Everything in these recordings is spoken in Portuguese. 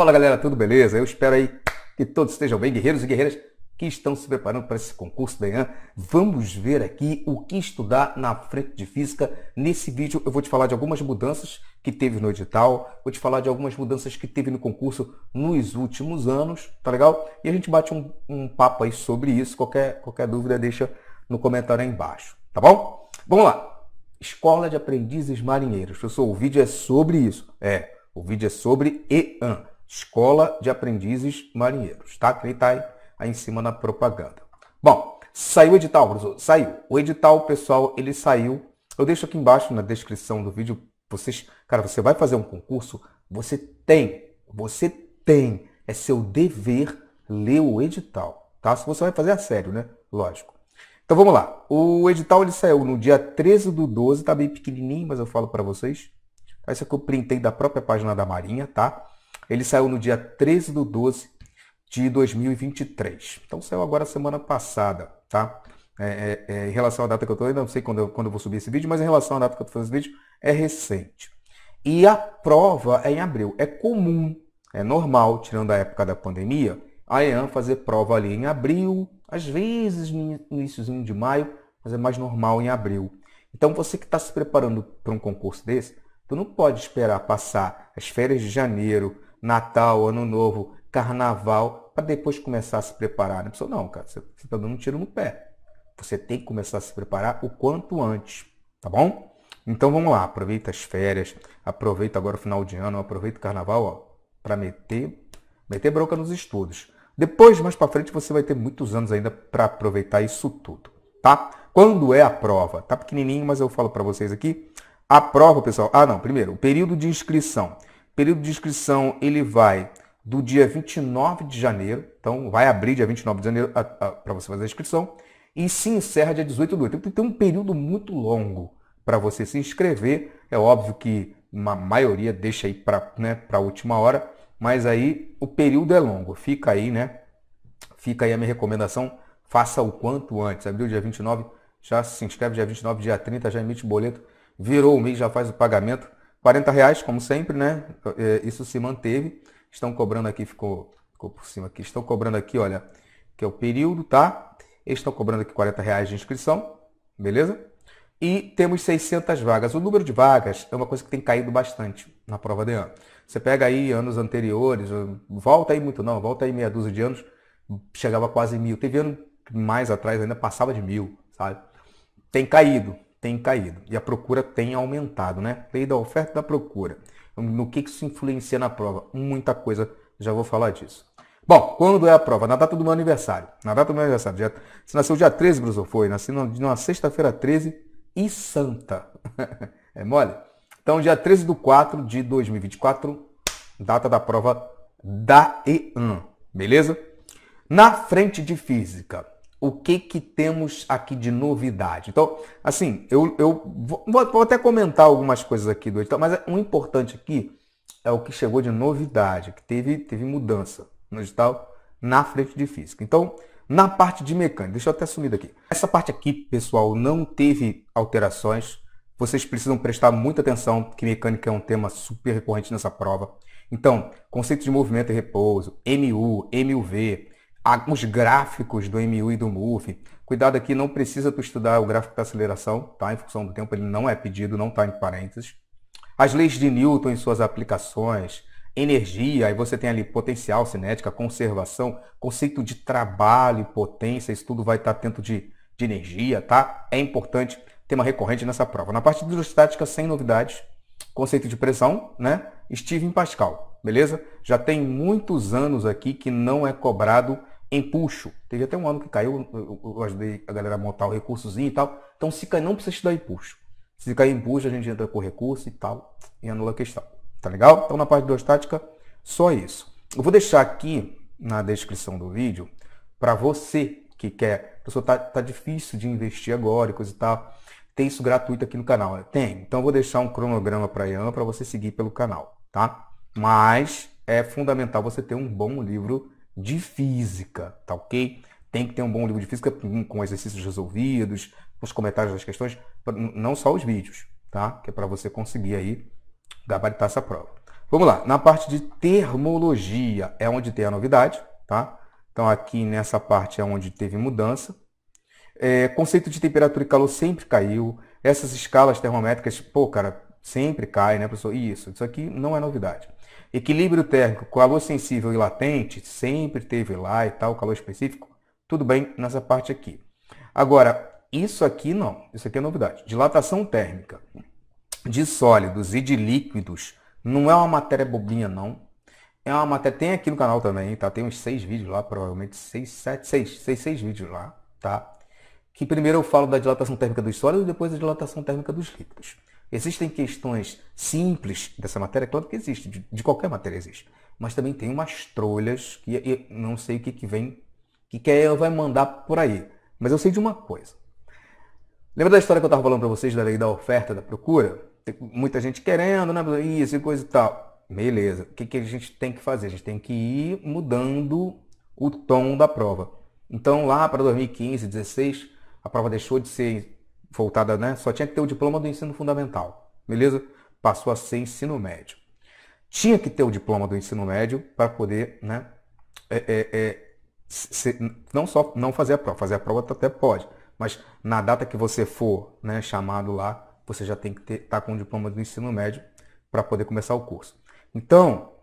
Fala galera, tudo beleza? Eu espero aí que todos estejam bem, guerreiros e guerreiras que estão se preparando para esse concurso da IAN. Vamos ver aqui o que estudar na frente de física. Nesse vídeo eu vou te falar de algumas mudanças que teve no edital, vou te falar de algumas mudanças que teve no concurso nos últimos anos, tá legal? E a gente bate um, um papo aí sobre isso. Qualquer, qualquer dúvida deixa no comentário aí embaixo, tá bom? Vamos lá! Escola de Aprendizes Marinheiros. Pessoal, o vídeo é sobre isso. É, o vídeo é sobre EAN Escola de Aprendizes Marinheiros, tá? Clica tá aí, aí em cima na propaganda. Bom, saiu o edital, professor? Saiu. O edital, pessoal, ele saiu. Eu deixo aqui embaixo na descrição do vídeo. Vocês, cara, você vai fazer um concurso, você tem, você tem, é seu dever ler o edital, tá? Se você vai fazer a sério, né? Lógico. Então vamos lá. O edital ele saiu no dia 13 do 12, tá bem pequenininho, mas eu falo para vocês. Essa que eu printei da própria página da Marinha, tá? Ele saiu no dia 13 do 12 de 2023. Então saiu agora semana passada, tá? É, é, é em relação à data que eu estou, ainda não sei quando eu, quando eu vou subir esse vídeo, mas em relação à data que eu estou fazendo esse vídeo, é recente. E a prova é em abril. É comum, é normal, tirando a época da pandemia, a EAN fazer prova ali em abril, às vezes no iníciozinho de maio, mas é mais normal em abril. Então você que está se preparando para um concurso desse, tu não pode esperar passar as férias de janeiro, Natal, Ano Novo, Carnaval, para depois começar a se preparar. Não pessoa, não, cara, você está dando um tiro no pé. Você tem que começar a se preparar o quanto antes, tá bom? Então vamos lá, aproveita as férias, aproveita agora o final de ano, aproveita o carnaval para meter, meter bronca nos estudos. Depois, mais para frente, você vai ter muitos anos ainda para aproveitar isso tudo, tá? Quando é a prova? Tá pequenininho, mas eu falo para vocês aqui. A prova, pessoal. Ah, não, primeiro, o período de inscrição período de inscrição ele vai do dia 29 de janeiro, então vai abrir dia 29 de janeiro para você fazer a inscrição, e se encerra dia 18 de outubro. Então tem um período muito longo para você se inscrever. É óbvio que uma maioria deixa aí para né, a última hora, mas aí o período é longo. Fica aí, né? Fica aí a minha recomendação, faça o quanto antes. Abriu dia 29, já se inscreve dia 29, dia 30, já emite boleto, virou o mês, já faz o pagamento 40 reais, como sempre, né? É, isso se manteve. Estão cobrando aqui, ficou, ficou por cima aqui. Estão cobrando aqui, olha, que é o período, tá? estão cobrando aqui 40 reais de inscrição, beleza? E temos 600 vagas. O número de vagas é uma coisa que tem caído bastante na prova de ano. Você pega aí anos anteriores, volta aí muito não, volta aí meia dúzia de anos, chegava quase mil. Teve ano mais atrás ainda, passava de mil, sabe? Tem caído, tem caído e a procura tem aumentado, né? Lei da oferta e da procura. No que, que isso influencia na prova? Muita coisa, já vou falar disso. Bom, quando é a prova? Na data do meu aniversário. Na data do meu aniversário. Já, se nasceu dia 13, professor, foi. Nasci numa sexta-feira 13 e santa. é mole? Então, dia 13 do 4 de 2024, data da prova da EAN. Beleza? Na frente de física, o que que temos aqui de novidade. Então, assim, eu, eu vou, vou até comentar algumas coisas aqui do edital, mas o importante aqui é o que chegou de novidade, que teve, teve mudança no edital na frente de física. Então, na parte de mecânica, deixa eu até sumir daqui. Essa parte aqui, pessoal, não teve alterações. Vocês precisam prestar muita atenção, porque mecânica é um tema super recorrente nessa prova. Então, conceito de movimento e repouso, MU, MUV, os gráficos do MU e do MUF. Cuidado aqui, não precisa tu estudar o gráfico da aceleração, tá? Em função do tempo, ele não é pedido, não está em parênteses. As leis de Newton em suas aplicações, energia, aí você tem ali potencial, cinética, conservação, conceito de trabalho, potência, isso tudo vai estar tá dentro de, de energia, tá? É importante, tema recorrente nessa prova. Na parte de hidrostática, sem novidades, conceito de pressão, né? Steven Pascal, beleza? Já tem muitos anos aqui que não é cobrado empuxo. Teve até um ano que caiu, eu, eu ajudei a galera a montar o recursozinho e tal. Então se cair, não precisa estudar empuxo. Se cair empuxo, a gente entra com recurso e tal, e anula a questão. Tá legal? Então na parte 2 tática, só isso. Eu vou deixar aqui na descrição do vídeo para você que quer. Professor, tá, tá difícil de investir agora e coisa e tal. Tem isso gratuito aqui no canal, né? Tem. Então eu vou deixar um cronograma para Ian para você seguir pelo canal, tá? Mas é fundamental você ter um bom livro de física, tá ok? Tem que ter um bom livro de física com exercícios resolvidos, os comentários das questões, não só os vídeos, tá? Que é para você conseguir aí gabaritar essa prova. Vamos lá, na parte de termologia é onde tem a novidade, tá? Então aqui nessa parte é onde teve mudança. É, conceito de temperatura e calor sempre caiu. Essas escalas termométricas, pô, cara, sempre cai, né, professor? Isso, isso aqui não é novidade. Equilíbrio térmico, calor sensível e latente, sempre teve lá e tal, calor específico, tudo bem nessa parte aqui. Agora, isso aqui não, isso aqui é novidade. Dilatação térmica de sólidos e de líquidos não é uma matéria bobinha, não. É uma matéria, tem aqui no canal também, tá? Tem uns seis vídeos lá, provavelmente seis, sete, seis, seis, seis vídeos lá, tá? Que primeiro eu falo da dilatação térmica dos sólidos, depois da dilatação térmica dos líquidos. Existem questões simples dessa matéria, claro que existe, de, de qualquer matéria existe. Mas também tem umas trolhas que não sei o que, que vem, que quer vai mandar por aí. Mas eu sei de uma coisa. Lembra da história que eu estava falando para vocês da lei da oferta, da procura? Tem muita gente querendo, né? Isso e coisa e tal. Beleza. O que, que a gente tem que fazer? A gente tem que ir mudando o tom da prova. Então, lá para 2015, 2016, a prova deixou de ser voltada, né? Só tinha que ter o diploma do ensino fundamental, beleza? Passou a ser ensino médio. Tinha que ter o diploma do ensino médio para poder, né? É, é, é, se, não só não fazer a prova, fazer a prova até pode, mas na data que você for né, chamado lá, você já tem que estar tá com o diploma do ensino médio para poder começar o curso. Então,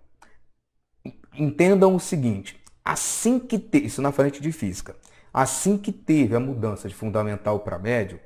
entendam o seguinte: assim que teve, isso na frente de física, assim que teve a mudança de fundamental para médio,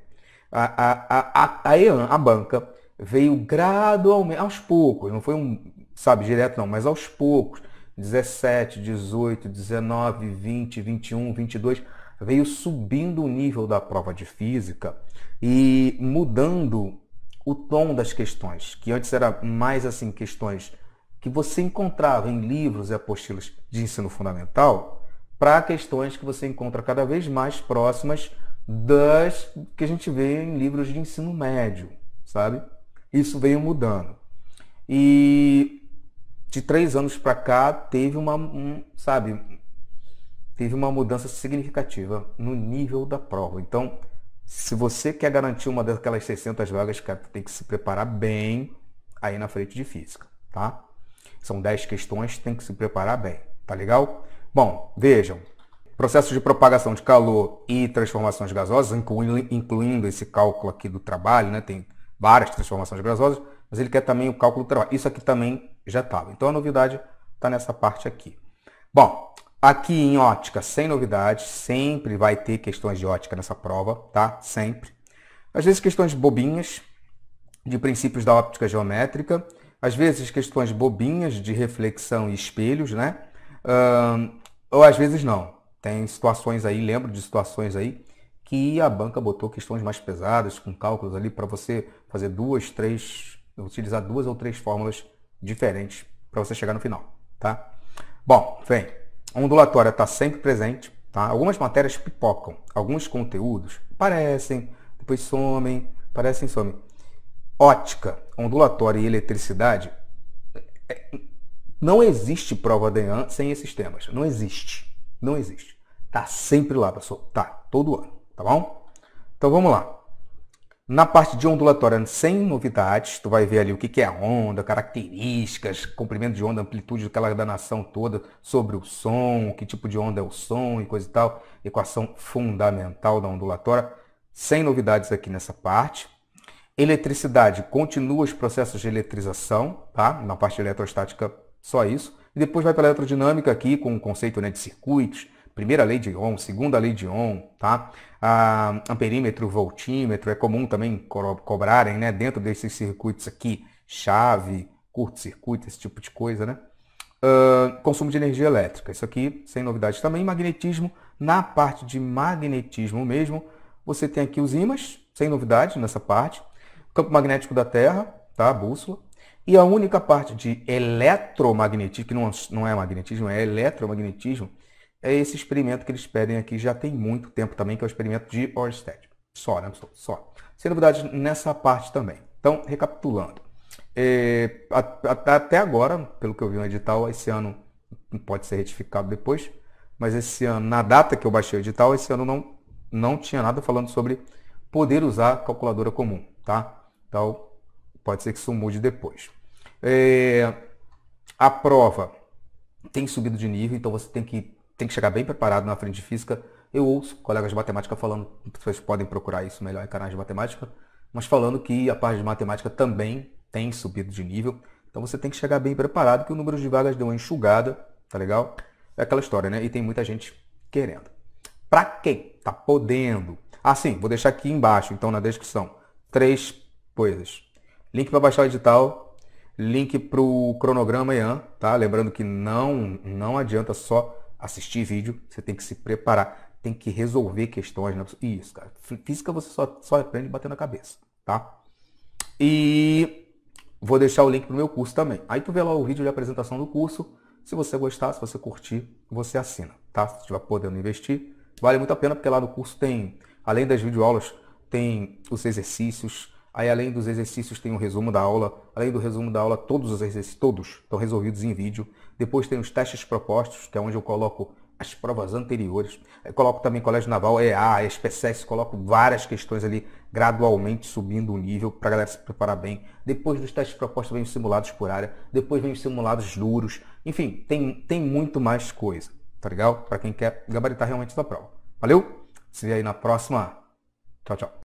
a, a, a, a a banca, veio gradualmente, aos poucos, não foi um, sabe, direto não, mas aos poucos, 17, 18, 19, 20, 21, 22, veio subindo o nível da prova de física e mudando o tom das questões, que antes era mais assim questões que você encontrava em livros e apostilas de ensino fundamental, para questões que você encontra cada vez mais próximas das que a gente vê em livros de ensino médio, sabe? Isso veio mudando. E de três anos para cá teve uma, um, sabe, teve uma mudança significativa no nível da prova. Então, se você quer garantir uma daquelas 600 vagas, cara, tem que se preparar bem aí na frente de física, tá? São 10 questões, tem que se preparar bem, tá legal? Bom, vejam, Processos de propagação de calor e transformações gasosas, incluindo, incluindo esse cálculo aqui do trabalho, né? tem várias transformações gasosas, mas ele quer também o cálculo do trabalho. Isso aqui também já estava. Então a novidade está nessa parte aqui. Bom, aqui em ótica, sem novidades, sempre vai ter questões de ótica nessa prova, tá? Sempre. Às vezes questões bobinhas, de princípios da óptica geométrica, às vezes questões bobinhas de reflexão e espelhos, né? Uh, ou às vezes não. Tem situações aí, lembro de situações aí, que a banca botou questões mais pesadas, com cálculos ali, para você fazer duas, três, utilizar duas ou três fórmulas diferentes para você chegar no final, tá? Bom, vem. A ondulatória está sempre presente, tá? Algumas matérias pipocam, alguns conteúdos parecem, depois somem, parecem somem. Ótica, ondulatória e eletricidade, é, é, não existe prova de sem esses temas, não existe. Não existe. Tá sempre lá, pessoal. Tá, todo ano, tá bom? Então vamos lá. Na parte de ondulatória, sem novidades, tu vai ver ali o que é a onda, características, comprimento de onda, amplitude daquela danação toda, sobre o som, que tipo de onda é o som e coisa e tal, equação fundamental da ondulatória, sem novidades aqui nessa parte. Eletricidade, continua os processos de eletrização, tá? Na parte eletrostática, só isso e depois vai para a eletrodinâmica aqui com o conceito né, de circuitos, primeira lei de Ohm, segunda lei de Ohm, tá? Ah, amperímetro, voltímetro, é comum também co cobrarem né, dentro desses circuitos aqui, chave, curto-circuito, esse tipo de coisa, né? Uh, consumo de energia elétrica. Isso aqui, sem novidade também. Magnetismo, na parte de magnetismo mesmo, você tem aqui os ímãs, sem novidade nessa parte. Campo magnético da Terra, tá? A bússola. E a única parte de eletromagnetismo, que não, não é magnetismo, é eletromagnetismo, é esse experimento que eles pedem aqui já tem muito tempo também, que é o experimento de Oersted. Só, né, pessoal? Só. Sem novidades nessa parte também. Então, recapitulando. É, até agora, pelo que eu vi no edital, esse ano pode ser retificado depois, mas esse ano, na data que eu baixei o edital, esse ano não, não tinha nada falando sobre poder usar calculadora comum, tá? Então, Pode ser que isso mude depois. É, a prova tem subido de nível, então você tem que, tem que chegar bem preparado na frente de física. Eu ouço colegas de matemática falando, vocês podem procurar isso melhor em canais de matemática, mas falando que a parte de matemática também tem subido de nível. Então você tem que chegar bem preparado, que o número de vagas deu uma enxugada, tá legal? É aquela história, né? E tem muita gente querendo. Pra quem tá podendo? Ah, sim, vou deixar aqui embaixo, então na descrição, três coisas Link para baixar o edital, link para o cronograma EAN, tá? Lembrando que não, não adianta só assistir vídeo, você tem que se preparar, tem que resolver questões. Né? Isso, cara. Física você só, só aprende batendo a cabeça, tá? E vou deixar o link para o meu curso também. Aí tu vê lá o vídeo de apresentação do curso. Se você gostar, se você curtir, você assina, tá? Se estiver podendo investir, vale muito a pena, porque lá no curso tem, além das videoaulas, tem os exercícios, Aí, além dos exercícios, tem um resumo da aula. Além do resumo da aula, todos os exercícios, todos, estão resolvidos em vídeo. Depois tem os testes propostos, que é onde eu coloco as provas anteriores. Eu coloco também Colégio Naval, EA, SPSS, coloco várias questões ali, gradualmente subindo o nível para a galera se preparar bem. Depois dos testes propostos, vem os simulados por área. Depois vem os simulados duros. Enfim, tem, tem muito mais coisa, tá legal? Para quem quer gabaritar realmente da prova. Valeu? Se vê aí na próxima. Tchau, tchau.